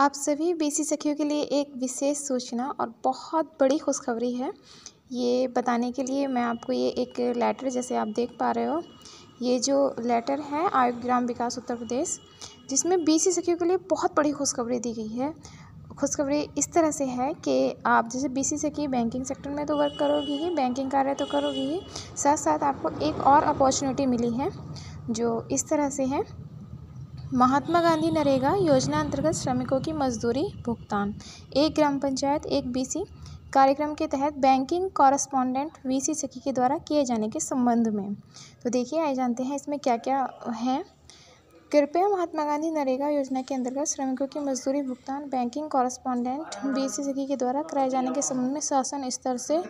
आप सभी बीसी सखियों के लिए एक विशेष सूचना और बहुत बड़ी खुशखबरी है ये बताने के लिए मैं आपको ये एक लेटर जैसे आप देख पा रहे हो ये जो लेटर है आयोग ग्राम विकास उत्तर प्रदेश जिसमें बीसी सखियों के लिए बहुत बड़ी खुशखबरी दी गई है खुशखबरी इस तरह से है कि आप जैसे बी सी सखी बैंकिंग सेक्टर में तो वर्क करोगी ही बैंकिंग कार्य तो करोगी ही साथ साथ आपको एक और अपॉर्चुनिटी मिली है जो इस तरह से है महात्मा गांधी नरेगा योजना अंतर्गत श्रमिकों की मजदूरी भुगतान एक ग्राम पंचायत एक बीसी कार्यक्रम के तहत बैंकिंग वी वीसी सखी के द्वारा किए जाने के संबंध में तो देखिए आए जानते हैं इसमें क्या क्या है कृपया महात्मा गांधी नरेगा योजना के अंतर्गत श्रमिकों की मजदूरी भुगतान बैंकिंग बी सी सखी के द्वारा कराए जाने के संबंध में शासन स्तर से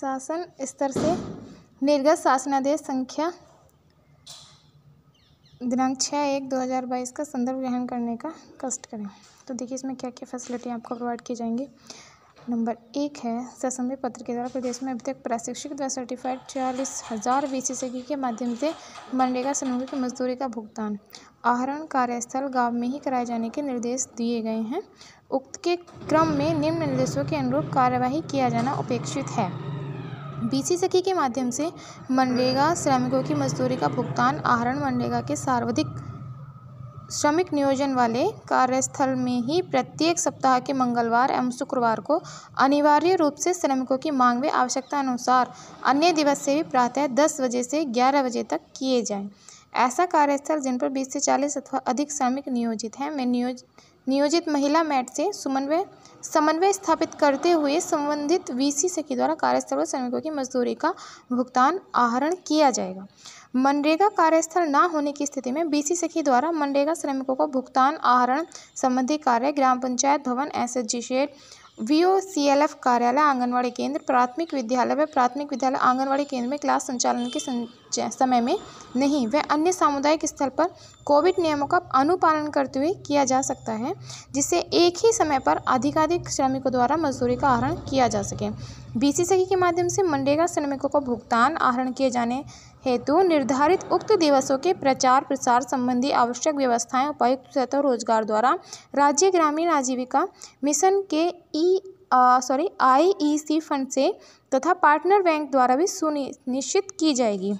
शासन स्तर से निर्गत शासनादेश संख्या दिनांक छः एक दो हज़ार बाईस का संदर्भ ग्रहण करने का कष्ट करें तो देखिए इसमें क्या क्या फैसिलिटी आपको प्रोवाइड की जाएंगी नंबर एक है ससमय पत्र के द्वारा प्रदेश में अभी तक प्रशिक्षित व सर्टिफाइड चालीस हज़ार बी के माध्यम से मनरेगा श्रमिकों की मजदूरी का भुगतान आहरण कार्यस्थल गांव में ही कराए जाने के निर्देश दिए गए हैं उक्त के क्रम में निम्न निर्देशों के अनुरूप कार्यवाही किया जाना अपेक्षित है बीसी सखी के माध्यम से मनरेगा श्रमिकों की मजदूरी का भुगतान आहरण मनरेगा के सार्वधिक श्रमिक नियोजन वाले कार्यस्थल में ही प्रत्येक सप्ताह के मंगलवार एवं शुक्रवार को अनिवार्य रूप से श्रमिकों की मांग व आवश्यकता अनुसार अन्य दिवस से भी प्रातः दस बजे से ग्यारह बजे तक किए जाएं ऐसा कार्यस्थल जिन पर बीस से चालीस अथवा अधिक श्रमिक नियोजित हैं में नियोज नियोजित महिला मैट से समन्वय समन्वय स्थापित करते हुए संबंधित वीसी सखी द्वारा कार्यस्थल पर श्रमिकों की मजदूरी का भुगतान आहरण किया जाएगा मनरेगा कार्यस्थल न होने की स्थिति में बीसी सखी द्वारा मनरेगा श्रमिकों को भुगतान आहरण संबंधी कार्य ग्राम पंचायत भवन S H G shed V O C L F कार्यालय आंगनवाड़ी केंद्र प्राथमिक विद्यालय व प्राथमिक विद्यालय आंगनवाड़ी केंद्र में क्लास संचालन के समय में नहीं वह अन्य सामुदायिक स्थल पर कोविड नियमों का अनुपालन करते हुए किया जा सकता है जिससे एक ही समय पर अधिकाधिक श्रमिकों द्वारा मजदूरी का आहरण किया जा सके सी के माध्यम से मनरेगा श्रमिकों को भुगतान आहरण किए जाने हेतु निर्धारित उक्त दिवसों के प्रचार प्रसार संबंधी आवश्यक व्यवस्थाएं उपायुक्त सतह रोजगार द्वारा राज्य ग्रामीण आजीविका मिशन के ई सॉरी आईईसी फंड से तथा पार्टनर बैंक द्वारा भी सुनिश्चित की जाएगी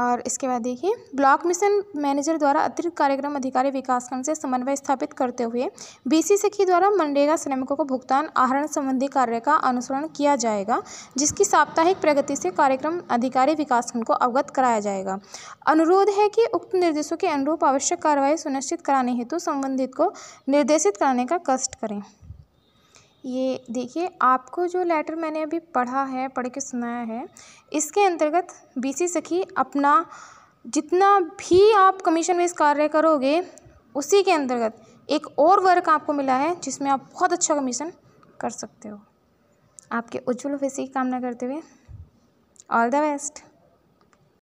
और इसके बाद देखिए ब्लॉक मिशन मैनेजर द्वारा अतिरिक्त कार्यक्रम अधिकारी विकासखंड से समन्वय स्थापित करते हुए बीसी सखी द्वारा मनरेगा श्रमिकों को भुगतान आहरण संबंधी कार्य का अनुसरण किया जाएगा जिसकी साप्ताहिक प्रगति से कार्यक्रम अधिकारी विकासखंड को अवगत कराया जाएगा अनुरोध है कि उक्त निर्देशों के अनुरूप आवश्यक कार्रवाई सुनिश्चित कराने हेतु संबंधित को निर्देशित कराने का कष्ट करें ये देखिए आपको जो लेटर मैंने अभी पढ़ा है पढ़ के सुनाया है इसके अंतर्गत बीसी सखी अपना जितना भी आप कमीशन बेस कार्य करोगे उसी के अंतर्गत एक और वर्क आपको मिला है जिसमें आप बहुत अच्छा कमीशन कर सकते हो आपके उज्जवल भविष्य की कामना करते हुए ऑल द बेस्ट